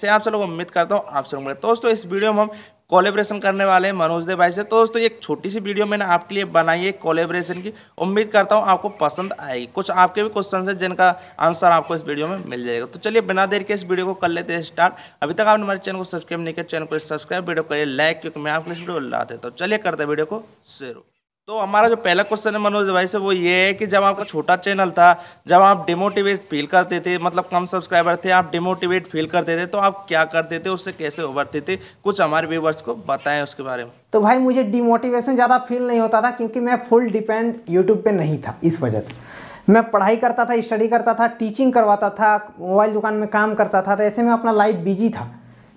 से आप सब लोग उम्मीद करता हूँ आप सब लोग दोस्तों इस वीडियो में हम कोलेब्रेशन करने वाले हैं मनोज देव भाई से तो दोस्तों एक छोटी सी वीडियो मैंने आपके लिए बनाई है कोलेब्रेशन की उम्मीद करता हूँ आपको पसंद आएगी कुछ आपके भी क्वेश्चन है जिनका आंसर आपको इस वीडियो में मिल जाएगा तो चलिए बिना देर के इस वीडियो को कर लेते हैं स्टार्ट अभी तक आपने हमारे चैनल को सब्सक्राइब नहीं किया चैनल को सब्सक्राइब वीडियो करिए लाइक क्योंकि मैं आपके लिए वीडियो ला देता हूँ चलिए करते वीडियो को शेयर तो हमारा जो पहला क्वेश्चन है मनोज भाई से वो ये है कि जब आपका छोटा चैनल था जब आप डिमोटिवेट फील करते थे मतलब कम सब्सक्राइबर थे आप डिमोटिवेट फील करते थे तो आप क्या करते थे उससे कैसे उभरते थे कुछ हमारे व्यूवर्स को बताएं उसके बारे में तो भाई मुझे डिमोटिवेशन ज़्यादा फील नहीं होता था क्योंकि मैं फुल डिपेंड यूट्यूब पर नहीं था इस वजह से मैं पढ़ाई करता था स्टडी करता था टीचिंग करवाता था मोबाइल दुकान में काम करता था तो ऐसे में अपना लाइफ बिजी था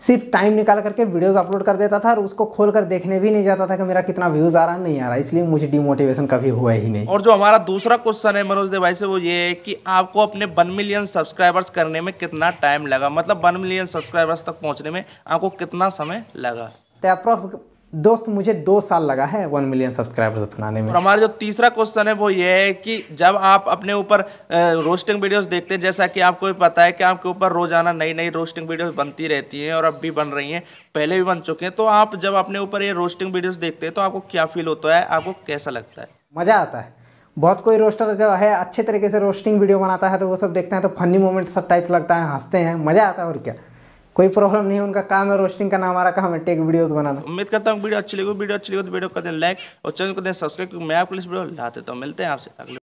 सिर्फ टाइम निकाल करके वीडियोस अपलोड कर देता था और उसको खोल कर देखने भी नहीं जाता था कि मेरा कितना व्यूज़ आ रहा नहीं आ रहा इसलिए मुझे डिमोटिवेशन कभी हुआ ही नहीं और जो हमारा दूसरा क्वेश्चन है मनोज देवाई से वो ये है कि आपको अपने वन मिलियन सब्सक्राइबर्स करने में कितना टाइम लगा मतलब वन मिलियन सब्सक्राइबर्स तक पहुँचने में आपको कितना समय लगा तो अप्रोक्स दोस्त मुझे दो साल लगा है वन मिलियन सब्सक्राइबर्स बनाने में और हमारा जो तीसरा क्वेश्चन है वो ये है कि जब आप अपने ऊपर रोस्टिंग वीडियोस देखते हैं जैसा कि आपको भी पता है कि आपके ऊपर रोजाना नई नई रोस्टिंग वीडियोस बनती रहती हैं और अब भी बन रही हैं पहले भी बन चुके हैं तो आप जब अपने ऊपर ये रोस्टिंग वीडियोज़ देखते हैं तो आपको क्या फील होता है आपको कैसा लगता है मज़ा आता है बहुत कोई रोस्टर जो है अच्छे तरीके से रोस्टिंग वीडियो बनाता है तो वो सब देखते हैं तो फनी मोमेंट सब टाइप लगता है हंसते हैं मज़ा आता है और क्या कोई प्रॉब्लम नहीं उनका काम है रोस्टिंग करना हमारा काम है टेक वीडियोस बनाना उम्मीद करता हूँ वीडियो अच्छी लगी वीडियो अच्छी लगी तो वीडियो तो कर दें लाइक और चैनल को दें सब्सक्राइब क्योंकि मैं आपको इस वीडियो ला देता हूँ मिलते हैं आपसे अगले